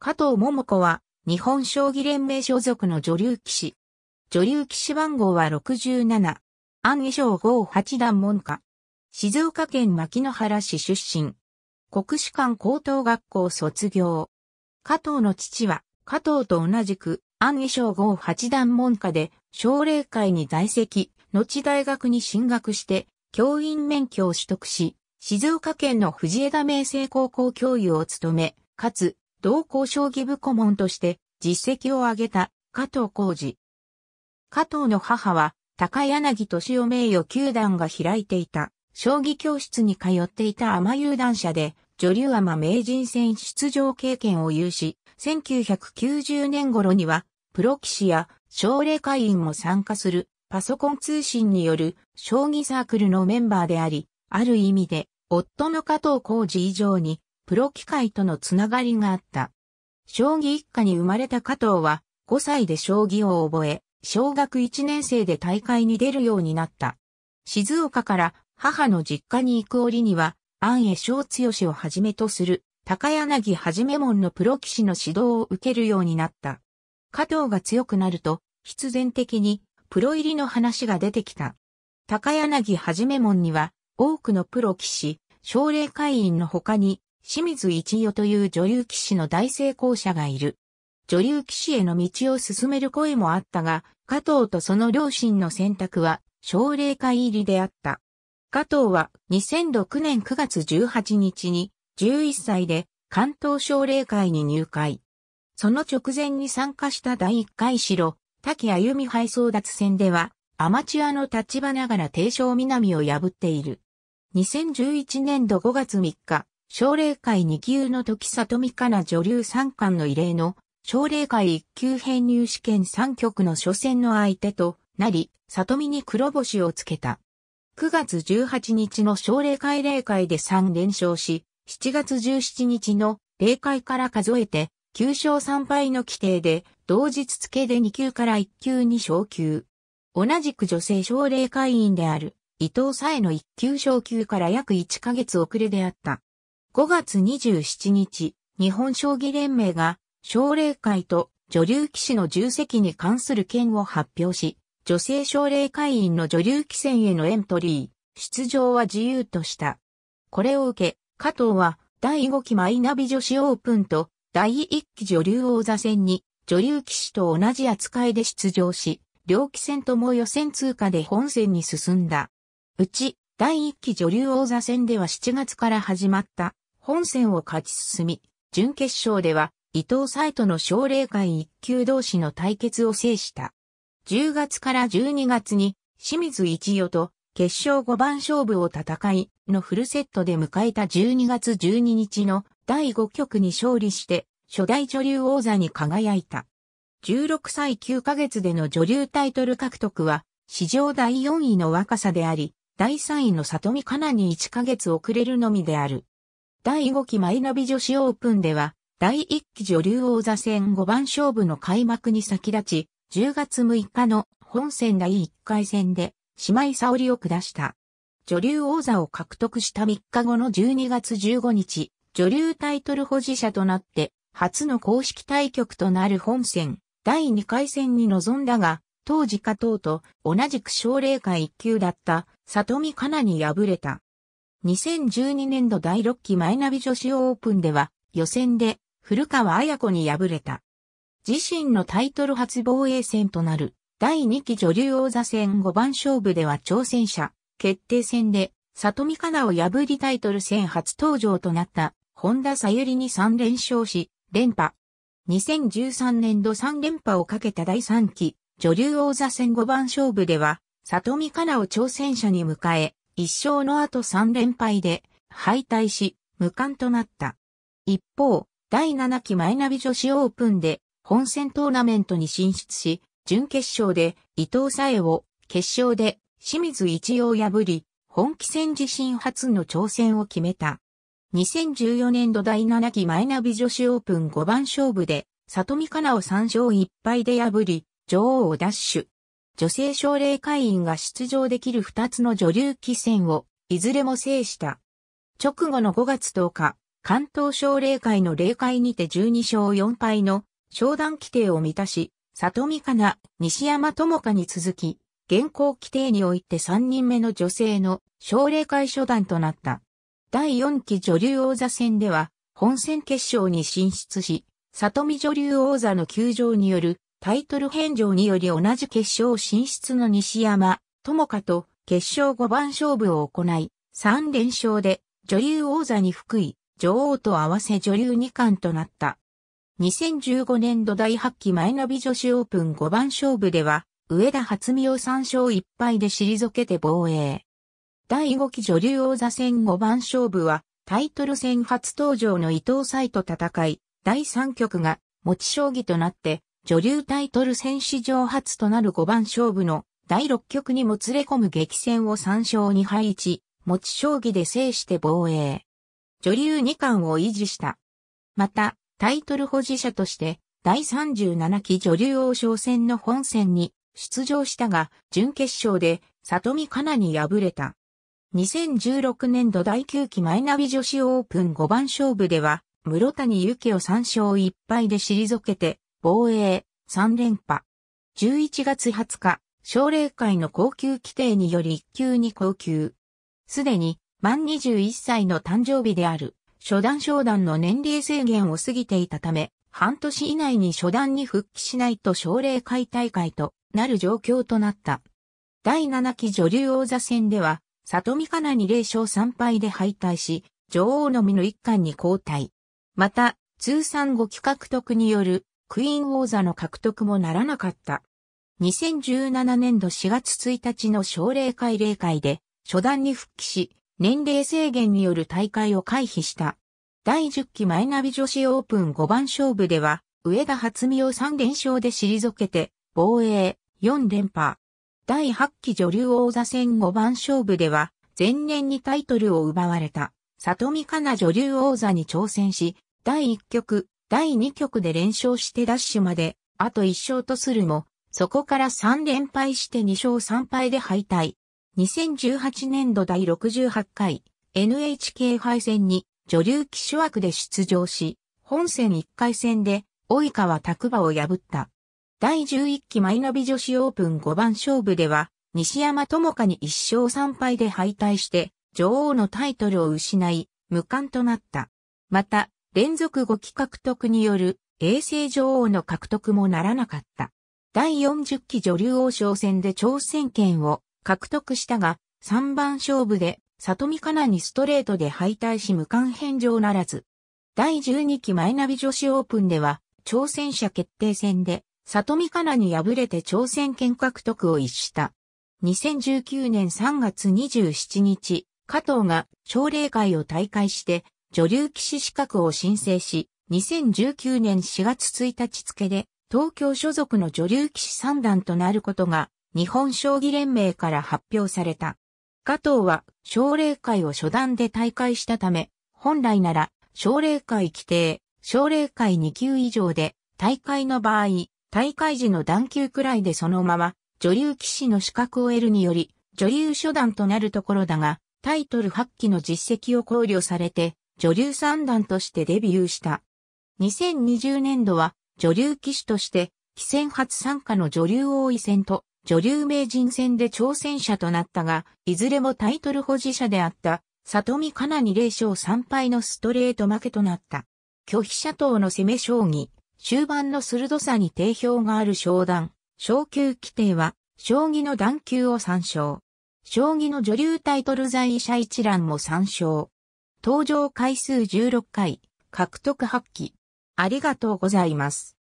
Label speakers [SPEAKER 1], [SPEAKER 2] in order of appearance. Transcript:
[SPEAKER 1] 加藤桃子は、日本将棋連盟所属の女流騎士。女流騎士番号は67。安以賞号八段門下。静岡県牧之原市出身。国士官高等学校卒業。加藤の父は、加藤と同じく、安以賞号八段門下で、奨励会に在籍、後大学に進学して、教員免許を取得し、静岡県の藤枝明誠高校教諭を務め、かつ、同校将棋部顧問として実績を上げた加藤浩二。加藤の母は高柳敏夫名誉球団が開いていた将棋教室に通っていたア遊団者で女流ア名人戦出場経験を有し、1990年頃にはプロ棋士や奨励会員も参加するパソコン通信による将棋サークルのメンバーであり、ある意味で夫の加藤浩二以上にプロ機械とのつながりがあった。将棋一家に生まれた加藤は、5歳で将棋を覚え、小学1年生で大会に出るようになった。静岡から母の実家に行く折には、安江正剛をはじめとする高柳はじめ門のプロ棋士の指導を受けるようになった。加藤が強くなると、必然的にプロ入りの話が出てきた。高柳はじめ門には多くのプロ棋士、奨励会員の他に清水一代という女流騎士の大成功者がいる。女流騎士への道を進める声もあったが、加藤とその両親の選択は奨励会入りであった。加藤は2006年9月18日に11歳で関東奨励会に入会。その直前に参加した第1回白、滝歩み敗争奪戦では、アマチュアの立場ながら定称南を破っている。2011年度5月3日、奨励会2級の時里美香奈女流三冠の異例の、奨励会1級編入試験3局の初戦の相手となり、里見に黒星をつけた。9月18日の奨励会例会で3連勝し、7月17日の例会から数えて、9勝3敗の規定で、同日付で2級から1級に昇級。同じく女性奨励会員である、伊藤さえの1級昇級から約1ヶ月遅れであった。5月27日、日本将棋連盟が、奨励会と女流棋士の重責に関する件を発表し、女性奨励会員の女流棋戦へのエントリー、出場は自由とした。これを受け、加藤は、第5期マイナビ女子オープンと、第1期女流王座戦に、女流棋士と同じ扱いで出場し、両棋戦とも予選通過で本戦に進んだ。うち、第1期女流王座戦では7月から始まった本戦を勝ち進み、準決勝では伊藤サイとの奨励会一級同士の対決を制した。10月から12月に清水一代と決勝5番勝負を戦いのフルセットで迎えた12月12日の第5局に勝利して初代女流王座に輝いた。16歳9ヶ月での女流タイトル獲得は史上第4位の若さであり、第3位の里見香奈に1ヶ月遅れるのみである。第5期マイナビ女子オープンでは、第1期女流王座戦5番勝負の開幕に先立ち、10月6日の本戦第1回戦で、姉妹沙織を下した。女流王座を獲得した3日後の12月15日、女流タイトル保持者となって、初の公式対局となる本戦、第2回戦に臨んだが、当時加藤と同じく奨励会1級だった、里見香奈に敗れた。2012年度第6期マイナビ女子オープンでは、予選で古川綾子に敗れた。自身のタイトル初防衛戦となる第2期女流王座戦5番勝負では挑戦者決定戦で里見香奈を破りタイトル戦初登場となった本田さゆりに3連勝し連覇。2013年度3連覇をかけた第3期女流王座戦5番勝負では里見香奈を挑戦者に迎え一勝の後3連敗で敗退し、無冠となった。一方、第7期マイナビ女子オープンで本戦トーナメントに進出し、準決勝で伊藤沙恵を、決勝で清水一を破り、本気戦自身初の挑戦を決めた。2014年度第7期マイナビ女子オープン5番勝負で、里見香奈を3勝1敗で破り、女王を奪取。女性奨励会員が出場できる2つの女流棋戦を、いずれも制した。直後の5月10日、関東奨励会の例会にて12勝4敗の商談規定を満たし、里見香奈、西山智香に続き、現行規定において3人目の女性の奨励会初段となった。第4期女流王座戦では、本戦決勝に進出し、里見女流王座の球場によるタイトル返上により同じ決勝進出の西山、友香と決勝5番勝負を行い、3連勝で女流王座に福井、女王と合わせ女流2冠となった。2015年度第8期前ナビ女子オープン5番勝負では、上田初美を3勝1敗で退けて防衛。第5期女流王座戦5番勝負は、タイトル戦初登場の伊藤斎と戦い、第3局が持ち将棋となって、女流タイトル戦史上初となる5番勝負の第6局にもつれ込む激戦を3勝2敗1、持ち将棋で制して防衛。女流二冠を維持した。また、タイトル保持者として、第37期女流王将戦の本戦に出場したが、準決勝で里見香奈に敗れた。2016年度第9期マイナビ女子オープン5番勝負では、室谷幸を3勝1敗で退けて、防衛、3連覇。11月20日、奨励会の高級規定により1級に高級。すでに、満21歳の誕生日である、初段昇段の年齢制限を過ぎていたため、半年以内に初段に復帰しないと奨励会大会となる状況となった。第7期女流王座戦では、里見香奈に0勝3敗で敗退し、女王のみの一冠に交代。また、通算5期獲得によるクイーン王座の獲得もならなかった。2017年度4月1日の奨励会例会で、初段に復帰し、年齢制限による大会を回避した。第10期マイナビ女子オープン5番勝負では、上田初美を3連勝で退けて、防衛4連覇。第8期女流王座戦5番勝負では、前年にタイトルを奪われた、里見香奈女流王座に挑戦し、第1局、第2局で連勝してダッシュまで、あと1勝とするも、そこから3連敗して2勝3敗で敗退。2018年度第68回 NHK 敗戦に女流騎手枠で出場し、本戦1回戦で及川拓馬を破った。第11期マイナビ女子オープン5番勝負では、西山智香に1勝3敗で敗退して、女王のタイトルを失い、無冠となった。また、連続5期獲得による衛星女王の獲得もならなかった。第40期女流王将戦で挑戦権を獲得したが、3番勝負で里見香奈にストレートで敗退し無冠返上ならず。第12期マイナビ女子オープンでは、挑戦者決定戦で里見香奈に敗れて挑戦権獲得を逸した。2019年3月27日、加藤が奨励会を退会して女流騎士資格を申請し、2019年4月1日付で、東京所属の女流騎士三段となることが、日本将棋連盟から発表された。加藤は、奨励会を初段で大会したため、本来なら、奨励会規定、奨励会2級以上で、大会の場合、大会時の段級くらいでそのまま、女流騎士の資格を得るにより、女流初段となるところだが、タイトル発揮の実績を考慮されて、女流三段としてデビューした。2020年度は女流騎手として、棋戦初参加の女流王位戦と女流名人戦で挑戦者となったが、いずれもタイトル保持者であった、里見香奈に0勝3敗のストレート負けとなった。拒否者等の攻め将棋、終盤の鋭さに定評がある商談、昇級規定は、将棋の段級を参照。将棋の女流タイトル在位者一覧も参照。登場回数16回、獲得発揮。ありがとうございます。